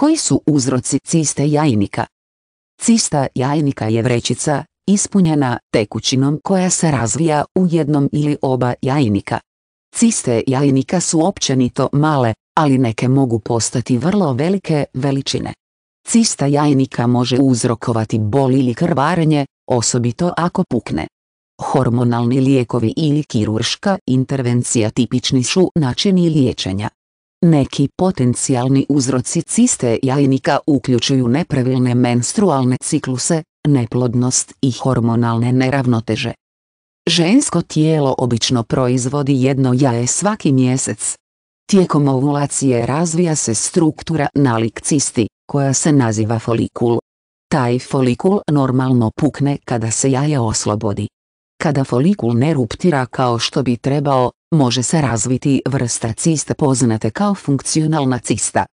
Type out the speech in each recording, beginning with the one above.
Koji su uzroci ciste jajnika? Cista jajnika je vrećica, ispunjena tekućinom koja se razvija u jednom ili oba jajnika. Ciste jajnika su općenito male, ali neke mogu postati vrlo velike veličine. Cista jajnika može uzrokovati bol ili krvarenje, osobito ako pukne. Hormonalni lijekovi ili kirurška intervencija tipični su načini liječenja. Neki potencijalni uzroci ciste jajnika uključuju nepravilne menstrualne cikluse, neplodnost i hormonalne neravnoteže. Žensko tijelo obično proizvodi jedno jaje svaki mjesec. Tijekom ovulacije razvija se struktura nalik cisti, koja se naziva folikul. Taj folikul normalno pukne kada se jaje oslobodi. Kada folikul ne ruptira kao što bi trebao, može se razviti vrsta cista poznate kao funkcionalna cista.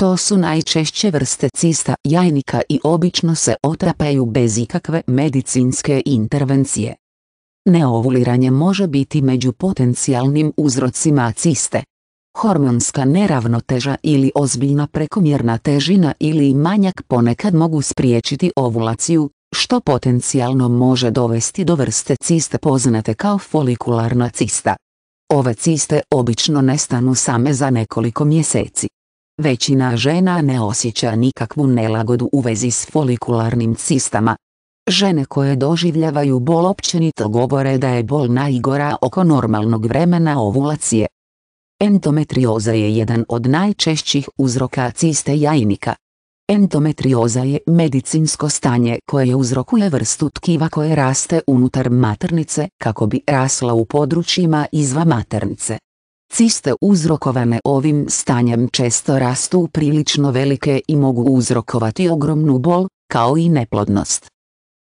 To su najčešće vrste cista jajnika i obično se otrapaju bez ikakve medicinske intervencije. Neovuliranje može biti među potencijalnim uzrocima ciste. Hormonska neravnoteža ili ozbiljna prekomjerna težina ili manjak ponekad mogu spriječiti ovulaciju, što potencijalno može dovesti do vrste ciste poznate kao folikularna cista. Ove ciste obično nestanu same za nekoliko mjeseci. Većina žena ne osjeća nikakvu nelagodu u vezi s folikularnim cistama. Žene koje doživljavaju bol općenito govore da je bol najgora oko normalnog vremena ovulacije. Endometrioza je jedan od najčešćih uzroka ciste jajnika. Endometrioza je medicinsko stanje koje uzrokuje vrstu tkiva koje raste unutar maternice kako bi rasla u područjima izva maternice. Ciste uzrokovane ovim stanjem često rastu prilično velike i mogu uzrokovati ogromnu bol, kao i neplodnost.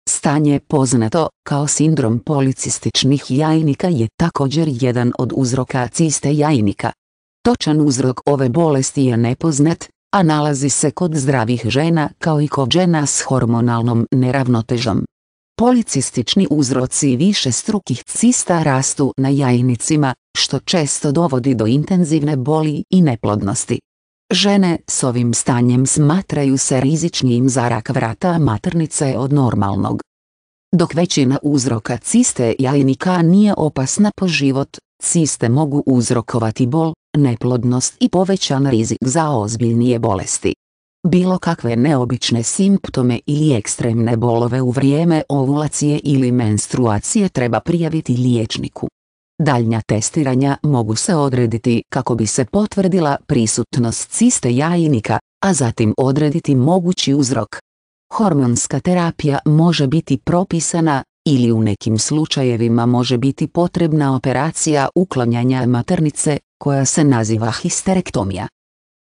Stanje poznato kao sindrom policističnih jajnika je također jedan od uzroka ciste jajnika. Točan uzrok ove bolesti je nepoznat, a nalazi se kod zdravih žena kao i kod žena s hormonalnom neravnotežom. Policistični uzroci više strukih cista rastu na jajnicima, što često dovodi do intenzivne boli i neplodnosti. Žene s ovim stanjem smatraju se rizičnijim za rak vrata maternice od normalnog. Dok većina uzroka ciste jajnika nije opasna po život, ciste mogu uzrokovati bol, neplodnost i povećan rizik za ozbiljnije bolesti. Bilo kakve neobične simptome ili ekstremne bolove u vrijeme ovulacije ili menstruacije treba prijaviti liječniku. Daljnja testiranja mogu se odrediti kako bi se potvrdila prisutnost ciste jajnika, a zatim odrediti mogući uzrok. Hormonska terapija može biti propisana ili u nekim slučajevima može biti potrebna operacija uklanjanja maternice koja se naziva histerektomija.